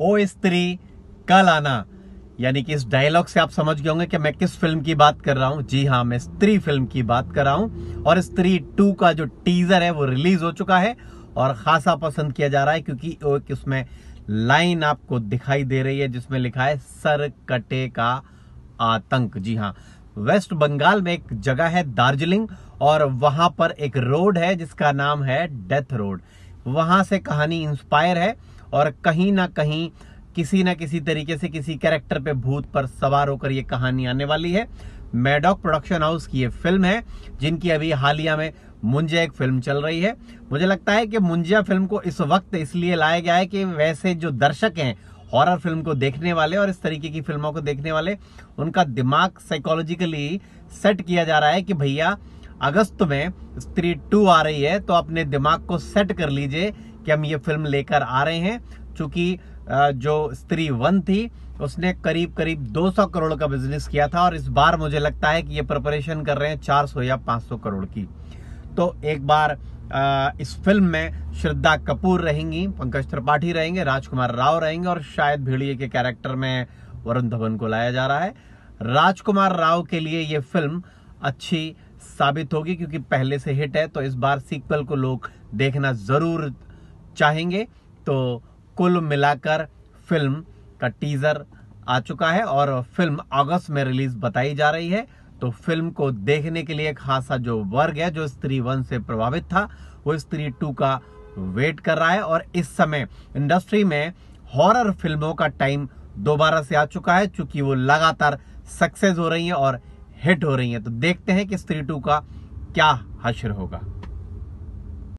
ओ स्त्री कल आना यानी कि इस डायलॉग से आप समझ गए होंगे कि मैं किस फिल्म की बात कर रहा हूं जी हां मैं स्त्री फिल्म की बात कर रहा हूं और स्त्री टू का जो टीजर है वो रिलीज हो चुका है और खासा पसंद किया जा रहा है क्योंकि एक उसमें लाइन आपको दिखाई दे रही है जिसमें लिखा है सर कटे का आतंक जी हाँ वेस्ट बंगाल में एक जगह है दार्जिलिंग और वहां पर एक रोड है जिसका नाम है डेथ रोड वहां से कहानी इंस्पायर है और कहीं ना कहीं किसी ना किसी तरीके से किसी कैरेक्टर पे भूत पर सवार होकर ये कहानी आने वाली है मैडॉक प्रोडक्शन हाउस की ये फिल्म है जिनकी अभी हालिया में मुंजा एक फिल्म चल रही है मुझे लगता है कि मुंजा फिल्म को इस वक्त इसलिए लाया गया है कि वैसे जो दर्शक हैं हॉरर फिल्म को देखने वाले और इस तरीके की फिल्मों को देखने वाले उनका दिमाग साइकोलॉजिकली सेट किया जा रहा है कि भैया अगस्त में स्त्री टू आ रही है तो अपने दिमाग को सेट कर लीजिए कि हम ये फिल्म लेकर आ रहे हैं चूंकि जो स्त्री वन थी उसने करीब करीब 200 करोड़ का बिजनेस किया था और इस बार मुझे लगता है कि ये प्रिपरेशन कर रहे हैं 400 या 500 करोड़ की तो एक बार इस फिल्म में श्रद्धा कपूर रहेंगी पंकज त्रिपाठी रहेंगे राजकुमार राव रहेंगे और शायद भेड़िए के कैरेक्टर में वरुण धवन को लाया जा रहा है राजकुमार राव के लिए ये फिल्म अच्छी साबित होगी क्योंकि पहले से हिट है तो इस बार सीक्वल को लोग देखना ज़रूर चाहेंगे तो कुल मिलाकर फिल्म का टीज़र आ चुका है और फिल्म अगस्त में रिलीज बताई जा रही है तो फिल्म को देखने के लिए खासा जो वर्ग है जो स्त्री वन से प्रभावित था वो स्त्री टू का वेट कर रहा है और इस समय इंडस्ट्री में हॉरर फिल्मों का टाइम दोबारा से आ चुका है चूंकि वो लगातार सक्सेस हो रही है और हिट हो रही हैं तो देखते हैं कि स्त्री टू का क्या हशर होगा